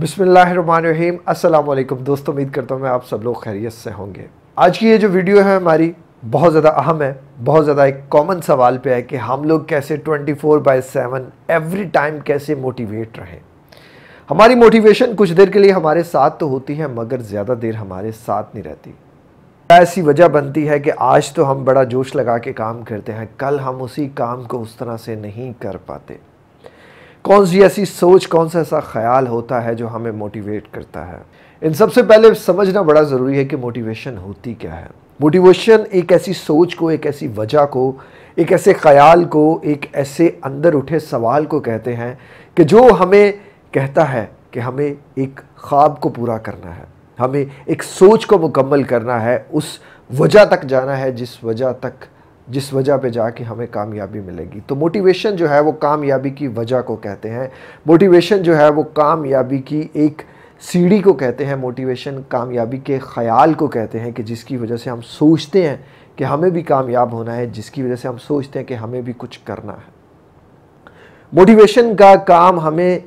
बिसमीम असलकम दोस्तों उम्मीद करता हूँ मैं आप सब लोग खैरियत से होंगे आज की ये जो वीडियो है हमारी बहुत ज़्यादा अहम है बहुत ज़्यादा एक कॉमन सवाल पे है कि हम लोग कैसे 24 four by seven every time कैसे मोटिवेट रहें हमारी मोटिवेशन कुछ देर के लिए हमारे साथ तो होती है मगर ज़्यादा देर हमारे साथ नहीं रहती ऐसी वजह बनती है कि आज तो हम बड़ा जोश लगा के काम करते हैं कल हम उसी काम को उस तरह से नहीं कर पाते कौन सी ऐसी सोच कौन सा ऐसा ख्याल होता है जो हमें मोटिवेट करता है इन सबसे पहले समझना बड़ा ज़रूरी है कि मोटिवेशन होती क्या है मोटिवेशन एक ऐसी सोच को एक ऐसी वजह को एक ऐसे ख्याल को एक ऐसे अंदर उठे सवाल को कहते हैं कि जो हमें कहता है कि हमें एक ख्वाब को पूरा करना है हमें एक सोच को मुकम्मल करना है उस वजह तक जाना है जिस वजह तक जिस वजह पे जाके हमें कामयाबी मिलेगी तो मोटिवेशन जो है वो कामयाबी की वजह को कहते हैं मोटिवेशन जो है वो कामयाबी की एक सीढ़ी को कहते हैं मोटिवेशन कामयाबी के ख्याल को कहते हैं कि जिसकी वजह से हम सोचते हैं कि हमें भी कामयाब होना है जिसकी वजह से हम सोचते हैं कि हमें भी कुछ करना है मोटिवेशन का काम हमें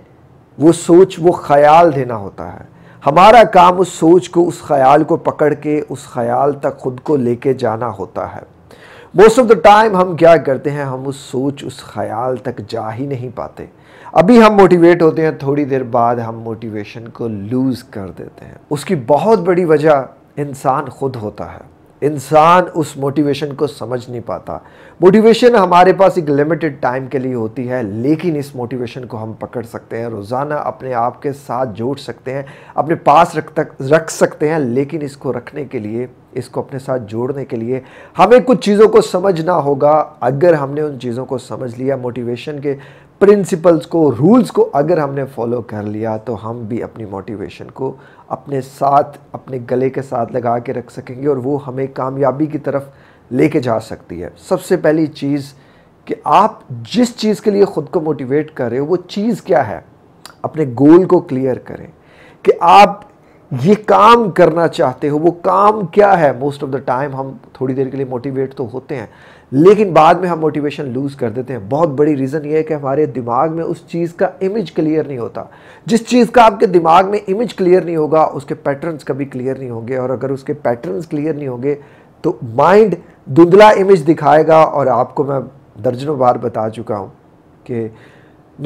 वो सोच वो ख्याल देना होता है हमारा काम उस सोच को उस ख्याल को पकड़ के उस ख्याल तक खुद को लेके जाना होता है मोस्ट ऑफ द टाइम हम क्या करते हैं हम उस सोच उस ख्याल तक जा ही नहीं पाते अभी हम मोटिवेट होते हैं थोड़ी देर बाद हम मोटिवेशन को लूज़ कर देते हैं उसकी बहुत बड़ी वजह इंसान खुद होता है इंसान उस मोटिवेशन को समझ नहीं पाता मोटिवेशन हमारे पास एक लिमिटेड टाइम के लिए होती है लेकिन इस मोटिवेशन को हम पकड़ सकते हैं रोज़ाना अपने आप के साथ जोड़ सकते हैं अपने पास रख तक रख सकते हैं लेकिन इसको रखने के लिए इसको अपने साथ जोड़ने के लिए हमें कुछ चीज़ों को समझना होगा अगर हमने उन चीज़ों को समझ लिया मोटिवेशन के प्रिंसिपल्स को रूल्स को अगर हमने फॉलो कर लिया तो हम भी अपनी मोटिवेशन को अपने साथ अपने गले के साथ लगा के रख सकेंगे और वो हमें कामयाबी की तरफ लेके जा सकती है सबसे पहली चीज़ कि आप जिस चीज़ के लिए ख़ुद को मोटिवेट कर रहे हो वो चीज़ क्या है अपने गोल को क्लियर करें कि आप ये काम करना चाहते हो वो काम क्या है मोस्ट ऑफ द टाइम हम थोड़ी देर के लिए मोटिवेट तो होते हैं लेकिन बाद में हम मोटिवेशन लूज़ कर देते हैं बहुत बड़ी रीज़न ये है कि हमारे दिमाग में उस चीज़ का इमेज क्लियर नहीं होता जिस चीज़ का आपके दिमाग में इमेज क्लियर नहीं होगा उसके पैटर्न्स कभी क्लियर नहीं होंगे और अगर उसके पैटर्न्स क्लियर नहीं होंगे तो माइंड धुंधला इमेज दिखाएगा और आपको मैं दर्जनों बार बता चुका हूँ कि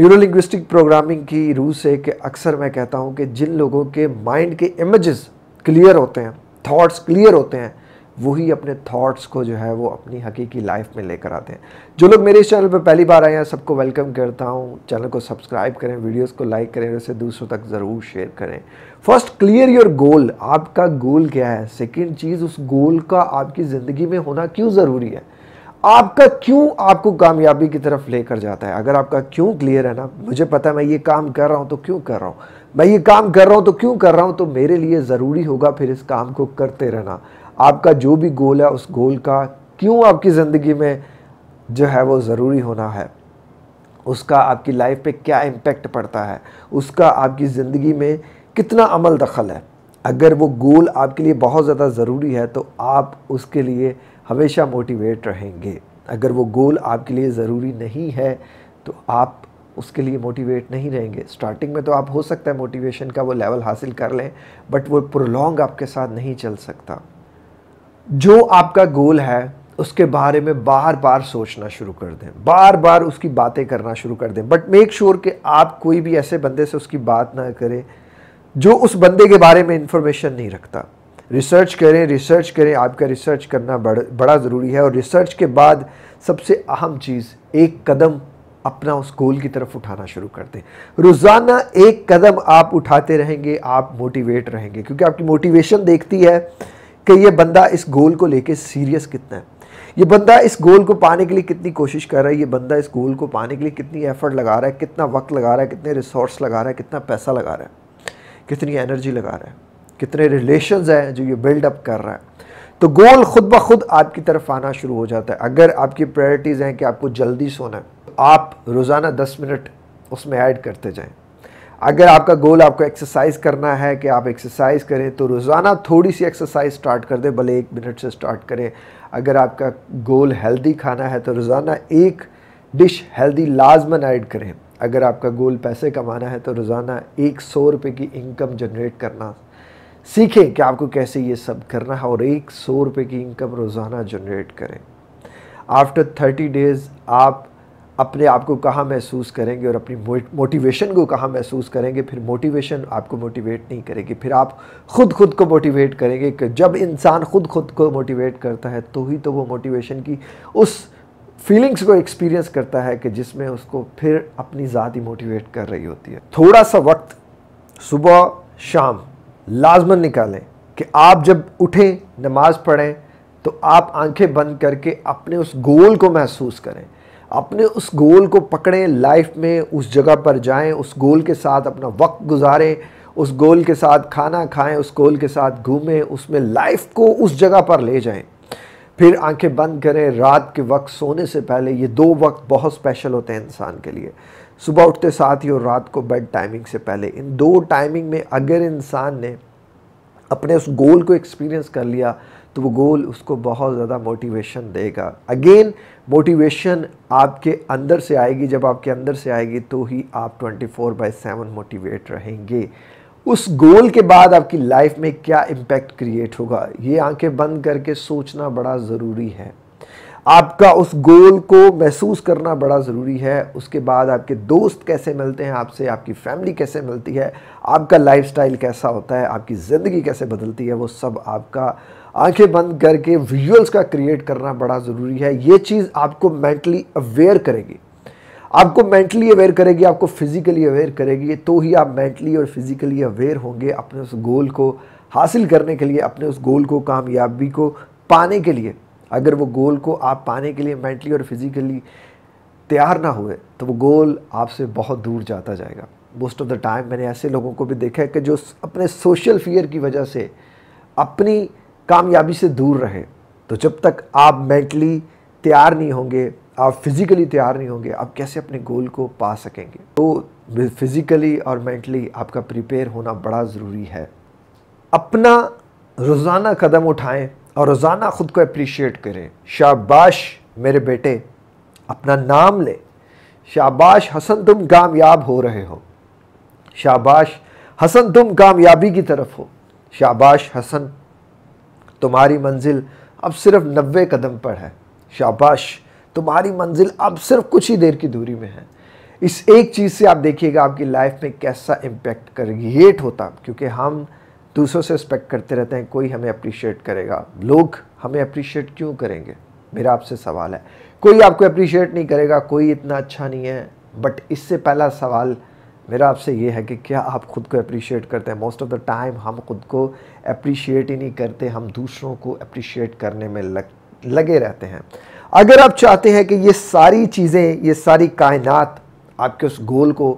लिंग्विस्टिक प्रोग्रामिंग की रूह से कि अक्सर मैं कहता हूँ कि जिन लोगों के माइंड के इमेजेस क्लियर होते हैं थॉट्स क्लियर होते हैं वही अपने थॉट्स को जो है वो अपनी हकीकी लाइफ में लेकर आते हैं जो लोग मेरे इस चैनल पर पहली बार आए हैं सबको वेलकम करता हूँ चैनल को सब्सक्राइब करें वीडियोस को लाइक करें और इसे दूसरों तक ज़रूर शेयर करें फर्स्ट क्लियर योर गोल आपका गोल क्या है सेकेंड चीज़ उस गोल का आपकी ज़िंदगी में होना क्यों ज़रूरी है आपका क्यों आपको कामयाबी की तरफ लेकर जाता है अगर आपका क्यों क्लियर है ना मुझे पता है मैं ये काम कर रहा हूँ तो क्यों कर रहा हूँ मैं ये काम कर रहा हूँ तो क्यों कर रहा हूँ तो मेरे लिए ज़रूरी होगा फिर इस काम को करते रहना आपका जो भी गोल है उस गोल का क्यों आपकी ज़िंदगी में जो है वो ज़रूरी होना है उसका आपकी लाइफ पे क्या इम्पेक्ट पड़ता है उसका आपकी ज़िंदगी में कितना अमल दखल है अगर वो गोल आपके लिए बहुत ज़्यादा ज़रूरी है तो आप उसके लिए हमेशा मोटिवेट रहेंगे अगर वो गोल आपके लिए ज़रूरी नहीं है तो आप उसके लिए मोटिवेट नहीं रहेंगे स्टार्टिंग में तो आप हो सकता है मोटिवेशन का वो लेवल हासिल कर लें बट वो प्रोलॉन्ग आपके साथ नहीं चल सकता जो आपका गोल है उसके बारे में बार बार सोचना शुरू कर दें बार बार उसकी बातें करना शुरू कर दें बट मेक श्योर कि आप कोई भी ऐसे बंदे से उसकी बात ना करें जो उस बंदे के बारे में इंफॉर्मेशन नहीं रखता रिसर्च करें रिसर्च करें आपका रिसर्च करना बड़, बड़ा ज़रूरी है और रिसर्च के बाद सबसे अहम चीज़ एक कदम अपना उस गोल की तरफ उठाना शुरू कर दें रोज़ाना एक कदम आप उठाते रहेंगे आप मोटिवेट रहेंगे क्योंकि आपकी मोटिवेशन देखती है कि ये बंदा इस गोल को लेके सीरियस कितना है ये बंदा इस गोल को पाने के लिए कितनी कोशिश कर रहा है ये बंदा इस गोल को पाने के लिए कितनी एफर्ट लगा रहा है कितना वक्त लगा रहा है कितने रिसोर्स लगा रहा है कितना पैसा लगा रहा है कितनी एनर्जी लगा रहा है कितने रिलेशन हैं जो ये बिल्डअप कर रहा है तो गोल खुद ब खुद आपकी तरफ आना शुरू हो जाता है अगर आपकी प्रायोरिटीज़ हैं कि आपको जल्दी सोना है आप रोज़ाना दस मिनट उसमें ऐड करते जाएं अगर आपका गोल आपको एक्सरसाइज करना है कि आप एक्सरसाइज करें तो रोज़ाना थोड़ी सी एक्सरसाइज स्टार्ट कर दें भले एक मिनट से स्टार्ट करें अगर आपका गोल हेल्दी खाना है तो रोज़ाना एक डिश हेल्दी लाजमन ऐड करें अगर आपका गोल पैसे कमाना है तो रोज़ाना एक सौ रुपये की इनकम जनरेट करना सीखें कि आपको कैसे ये सब करना है और एक सौ रुपये की इनकम रोज़ाना जनरेट करें आफ्टर थर्टी डेज़ आप अपने आप को कहाँ महसूस करेंगे और अपनी मोटिवेशन को कहाँ महसूस करेंगे फिर मोटिवेशन आपको मोटिवेट नहीं करेगी फिर आप खुद खुद को मोटिवेट करेंगे कि जब इंसान खुद खुद को मोटिवेट करता है तो ही तो वो मोटिवेशन की उस फीलिंग्स को एक्सपीरियंस करता है कि जिसमें उसको फिर अपनी ज़ात ही मोटिवेट कर रही होती है थोड़ा सा वक्त सुबह शाम लाजमन निकालें कि आप जब उठें नमाज़ पढ़ें तो आप आंखें बंद करके अपने उस गोल को महसूस करें अपने उस गोल को पकड़ें लाइफ में उस जगह पर जाएं उस गोल के साथ अपना वक्त गुजारें उस गोल के साथ खाना खाएं उस गोल के साथ घूमें उसमें लाइफ को उस जगह पर ले जाएं फिर आंखें बंद करें रात के वक्त सोने से पहले ये दो वक्त बहुत स्पेशल होते हैं इंसान के लिए सुबह उठते साथ ही और रात को बेड टाइमिंग से पहले इन दो टाइमिंग में अगर इंसान ने अपने उस गोल को एक्सपीरियंस कर लिया तो वो गोल उसको बहुत ज़्यादा मोटिवेशन देगा अगेन मोटिवेशन आपके अंदर से आएगी जब आपके अंदर से आएगी तो ही आप 24 फोर बाई सेवन मोटिवेट रहेंगे उस गोल के बाद आपकी लाइफ में क्या इम्पैक्ट क्रिएट होगा ये आंखें बंद करके सोचना बड़ा ज़रूरी है आपका उस गोल को महसूस करना बड़ा ज़रूरी है उसके बाद आपके दोस्त कैसे मिलते हैं आपसे आपकी फैमिली कैसे मिलती है आपका लाइफस्टाइल कैसा होता है आपकी ज़िंदगी कैसे बदलती है वो सब आपका आंखें बंद करके विजुअल्स का क्रिएट करना बड़ा ज़रूरी है ये चीज़ आपको मेंटली अवेयर करेगी आपको मेंटली अवेयर करेगी आपको फिज़िकली अवेयर करेगी तो ही आप मेंटली और फिज़िकली अवेयर होंगे अपने उस गोल को हासिल करने के लिए अपने उस गोल को कामयाबी को पाने के लिए अगर वो गोल को आप पाने के लिए मेंटली और फिज़िकली तैयार ना हुए तो वो गोल आपसे बहुत दूर जाता जाएगा मोस्ट ऑफ़ द टाइम मैंने ऐसे लोगों को भी देखा है कि जो अपने सोशल फियर की वजह से अपनी कामयाबी से दूर रहें तो जब तक आप मेंटली तैयार नहीं होंगे आप फिज़िकली तैयार नहीं होंगे आप कैसे अपने गोल को पा सकेंगे तो फिज़िकली और मेंटली आपका प्रिपेयर होना बड़ा ज़रूरी है अपना रोज़ाना कदम उठाएं और रोज़ाना ख़ुद को अप्रिशिएट करें शाबाश मेरे बेटे अपना नाम लें शाबाश हसन तुम कामयाब हो रहे हो शाबाश हसन तुम कामयाबी की तरफ हो शाबाश हसन तुम्हारी मंजिल अब सिर्फ नब्बे कदम पर है शाबाश तुम्हारी मंजिल अब सिर्फ कुछ ही देर की दूरी में है इस एक चीज़ से आप देखिएगा आपकी लाइफ में कैसा इम्पैक्ट क्रिएट होता क्योंकि हम दूसरों से एक्सपेक्ट करते रहते हैं कोई हमें अप्रिशिएट करेगा लोग हमें अप्रिशिएट क्यों करेंगे मेरा आपसे सवाल है कोई आपको अप्रिशिएट नहीं करेगा कोई इतना अच्छा नहीं है बट इससे पहला सवाल मेरा आपसे ये है कि क्या आप खुद को अप्रिशिएट करते हैं मोस्ट ऑफ़ द टाइम हम खुद को अप्रिशिएट ही नहीं करते हम दूसरों को अप्रिशिएट करने में लग लगे रहते हैं अगर आप चाहते हैं कि ये सारी चीज़ें ये सारी कायनात आपके उस गोल को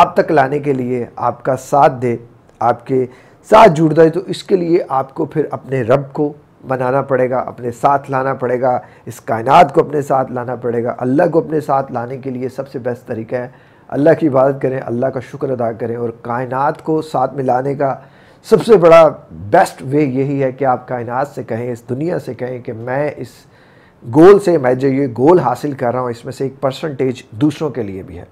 आप तक लाने के लिए आपका साथ दे आपके साथ जुड़ जाए तो इसके लिए आपको फिर अपने रब को बनाना पड़ेगा अपने साथ लाना पड़ेगा इस कायनात को अपने साथ लाना पड़ेगा अल्लाह को अपने साथ लाने के लिए सबसे बेस्ट तरीका है अल्लाह की इबादत करें अल्लाह का शुक्र अदा करें और कायनात को साथ में लाने का सबसे बड़ा बेस्ट वे यही है कि आप कायनात से कहें इस दुनिया से कहें कि मैं इस गोल से मैं जो ये गोल हासिल कर रहा हूँ इसमें से एक परसेंटेज दूसरों के लिए भी है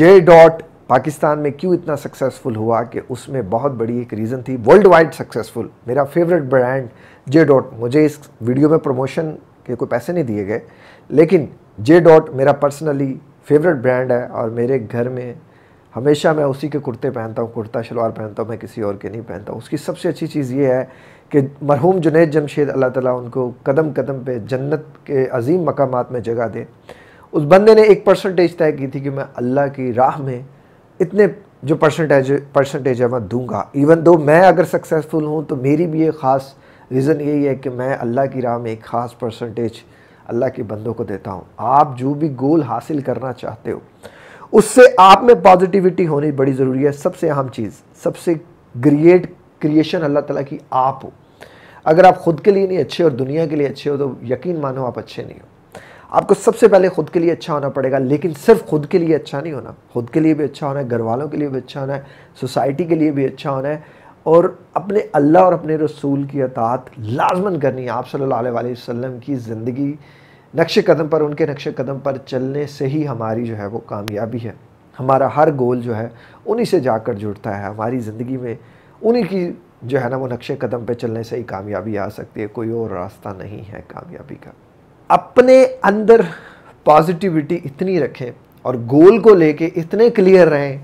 जे डॉट पाकिस्तान में क्यों इतना सक्सेसफुल हुआ कि उसमें बहुत बड़ी एक रीज़न थी वर्ल्ड वाइड सक्सेसफुल मेरा फेवरेट ब्रांड जे डॉट मुझे इस वीडियो में प्रमोशन के कोई पैसे नहीं दिए गए लेकिन जे डॉट मेरा पर्सनली फेवरेट ब्रांड है और मेरे घर में हमेशा मैं उसी के कुर्ते पहनता हूँ कुर्ता शलवार पहनता हूँ मैं किसी और के नहीं पहनता उसकी सबसे अच्छी चीज़ ये है कि मरहूम जुनेद जमशेद अल्लाह ताला उनको कदम कदम पे जन्नत के अजीम मकाम में जगह दे उस बंदे ने एक परसेंटेज तय की थी कि मैं अल्लाह की राह में इतने जो परसेंटेज परसेंटेज है मैं दूंगा इवन दो मैं अगर सक्सेसफुल हूँ तो मेरी भी एक ख़ास रीज़न यही है कि मैं अल्लाह की राह में एक ख़ास परसेंटेज अल्लाह के बंदों को देता हूँ आप जो भी गोल हासिल करना चाहते हो उससे आप में पॉजिटिविटी होनी बड़ी ज़रूरी है सबसे अहम चीज़ सबसे ग्रिएट क्रिएशन अल्लाह ताला की आप हो अगर आप खुद के लिए नहीं अच्छे और दुनिया के लिए अच्छे हो तो यकीन मानो आप अच्छे नहीं हो आपको सबसे पहले खुद के लिए अच्छा होना पड़ेगा लेकिन सिर्फ खुद के लिए अच्छा नहीं होना खुद के लिए भी अच्छा होना है घर वालों के लिए भी अच्छा होना है सोसाइटी के लिए भी अच्छा होना है और अपने अल्लाह और अपने रसूल की अतात लाजमन करनी है आप सल्लल्लाहु अलैहि वसल्लम की ज़िंदगी नक्शे कदम पर उनके नक्शे कदम पर चलने से ही हमारी जो है वो कामयाबी है हमारा हर गोल जो है उन्हीं से जाकर जुड़ता है हमारी ज़िंदगी में उन्हीं की जो है ना वो नक्शे कदम पे चलने से ही कामयाबी आ सकती है कोई और रास्ता नहीं है कामयाबी का अपने अंदर पॉजिटिविटी इतनी रखें और गोल को लेके इतने क्लियर रहें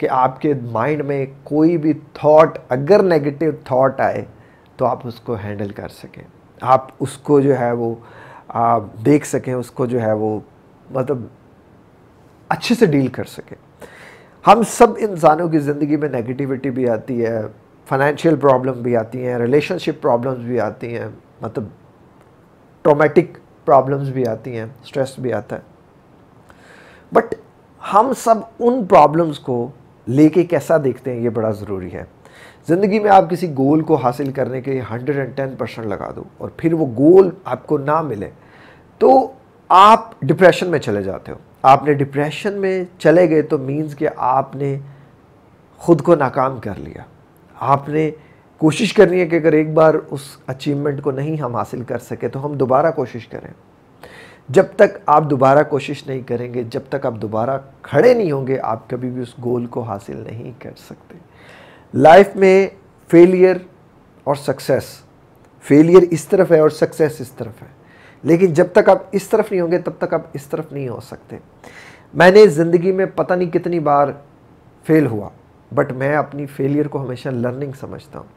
कि आपके माइंड में कोई भी थॉट अगर नेगेटिव थॉट आए तो आप उसको हैंडल कर सकें आप उसको जो है वो आप देख सकें उसको जो है वो मतलब अच्छे से डील कर सकें हम सब इंसानों की ज़िंदगी में नेगेटिविटी भी आती है फाइनेंशियल प्रॉब्लम भी आती हैं रिलेशनशिप प्रॉब्लम्स भी आती हैं मतलब ट्रोमेटिक प्रॉब्लम्स भी आती हैं स्ट्रेस भी आता है बट हम सब उन प्रॉब्लम्स को लेके कैसा देखते हैं ये बड़ा ज़रूरी है ज़िंदगी में आप किसी गोल को हासिल करने के लिए हंड्रेड एंड टेन परसेंट लगा दो और फिर वो गोल आपको ना मिले तो आप डिप्रेशन में चले जाते हो आपने डिप्रेशन में चले गए तो मीन्स कि आपने ख़ुद को नाकाम कर लिया आपने कोशिश करनी है कि अगर एक बार उस अचीवमेंट को नहीं हम हासिल कर सके तो हम दोबारा कोशिश करें जब तक आप दोबारा कोशिश नहीं करेंगे जब तक आप दोबारा खड़े नहीं होंगे आप कभी भी उस गोल को हासिल नहीं कर सकते लाइफ में फेलियर और सक्सेस फेलियर इस तरफ है और सक्सेस इस तरफ है लेकिन जब तक आप इस तरफ नहीं होंगे तब तक आप इस तरफ नहीं हो सकते मैंने ज़िंदगी में पता नहीं कितनी बार फेल हुआ बट मैं अपनी फेलियर को हमेशा लर्निंग समझता हूँ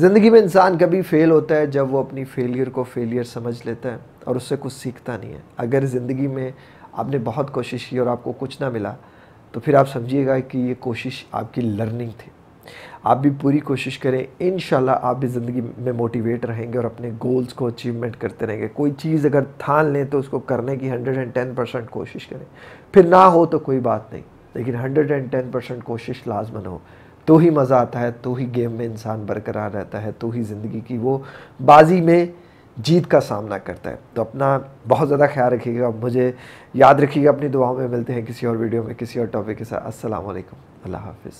ज़िंदगी में इंसान कभी फ़ेल होता है जब वो अपनी फेलियर को फेलियर समझ लेता है और उससे कुछ सीखता नहीं है अगर ज़िंदगी में आपने बहुत कोशिश की और आपको कुछ ना मिला तो फिर आप समझिएगा कि ये कोशिश आपकी लर्निंग थी आप भी पूरी कोशिश करें इन आप भी ज़िंदगी में मोटिवेट रहेंगे और अपने गोल्स को अचीवमेंट करते रहेंगे कोई चीज़ अगर ठान लें तो उसको करने की हंड्रेड एंड टेन परसेंट कोशिश करें फिर ना हो तो कोई बात नहीं लेकिन हंड्रेड एंड टेन परसेंट कोशिश लाजमन हो तो ही मज़ा आता है तो ही गेम में इंसान बरकरार रहता है तो ही ज़िंदगी की वो बाजी में जीत का सामना करता है तो अपना बहुत ज़्यादा ख्याल रखिएगा मुझे याद रखिएगा अपनी दुआओं में मिलते हैं किसी और वीडियो में किसी और टॉपिक के साथ असलम अल्लाह हाफ